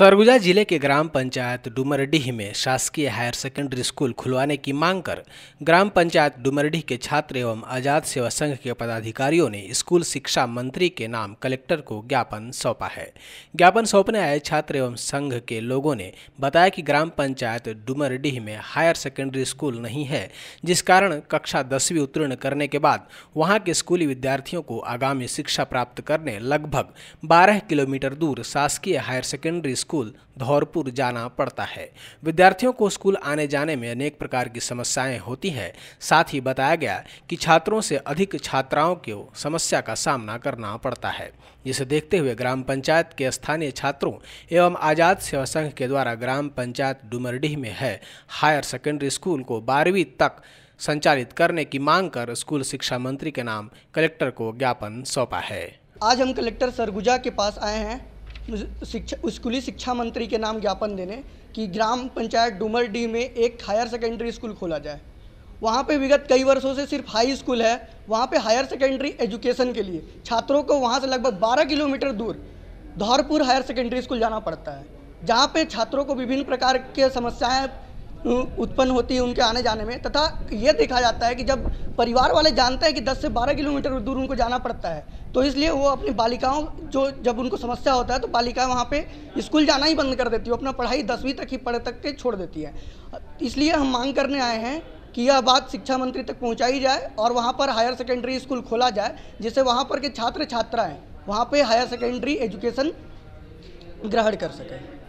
सरगुजा जिले के ग्राम पंचायत डुमरडीह में शासकीय हायर सेकेंडरी स्कूल खुलवाने की मांग कर ग्राम पंचायत डुमरडीह के छात्र एवं आजाद सेवा संघ के पदाधिकारियों ने स्कूल शिक्षा मंत्री के नाम कलेक्टर को ज्ञापन सौंपा है ज्ञापन सौंपने आए छात्र एवं संघ के लोगों ने बताया कि ग्राम पंचायत डुमरडीह में हायर सेकेंडरी स्कूल नहीं है जिस कारण कक्षा दसवीं उत्तीर्ण करने के बाद वहाँ के स्कूली विद्यार्थियों को आगामी शिक्षा प्राप्त करने लगभग बारह किलोमीटर दूर शासकीय higher secondary school school Dhaurpur जाना पड़ता है विद्यार्थियों को स्कूल आने जाने में अनेक प्रकार की समस्याएं होती हैं साथ ही बताया गया कि छात्रों से अधिक छात्राओं को समस्या का सामना करना पड़ता है जिसे देखते हुए ग्राम पंचायत के स्थानीय छात्रों एवं आज़ाद सेवा संघ के द्वारा ग्राम पंचायत डुमरडीह में है हायर सेकेंडरी स्कूल को बारहवीं तक संचालित करने की मांग कर स्कूल शिक्षा मंत्री के नाम कलेक्टर को ज्ञापन सौंपा है आज हम कलेक्टर सरगुजा के पास आए हैं शिक्षा स्कूली शिक्षा मंत्री के नाम ज्ञापन देने कि ग्राम पंचायत डुमरडी में एक हायर सेकेंडरी स्कूल खोला जाए वहाँ पे विगत कई वर्षों से सिर्फ हाई स्कूल है वहाँ पे हायर सेकेंडरी एजुकेशन के लिए छात्रों को वहाँ से लगभग 12 किलोमीटर दूर धौरपुर हायर सेकेंडरी स्कूल जाना पड़ता है जहाँ पे छात्रों को विभिन्न प्रकार के समस्याएं उत्पन्न होती है उनके आने जाने में तथा ये देखा जाता है कि जब परिवार वाले जानते हैं कि 10 से 12 किलोमीटर दूर उनको जाना पड़ता है तो इसलिए वो अपनी बालिकाओं जो जब उनको समस्या होता है तो बालिकाएं वहाँ पे स्कूल जाना ही बंद कर देती है अपना पढ़ाई दसवीं तक ही पढ़ तक के छोड़ देती है इसलिए हम मांग करने आए हैं कि यह बात शिक्षा मंत्री तक पहुँचाई जाए और वहाँ पर हायर सेकेंडरी स्कूल खोला जाए जिससे वहाँ पर के छात्र छात्राएँ वहाँ पर हायर सेकेंडरी एजुकेशन ग्रहण कर सकें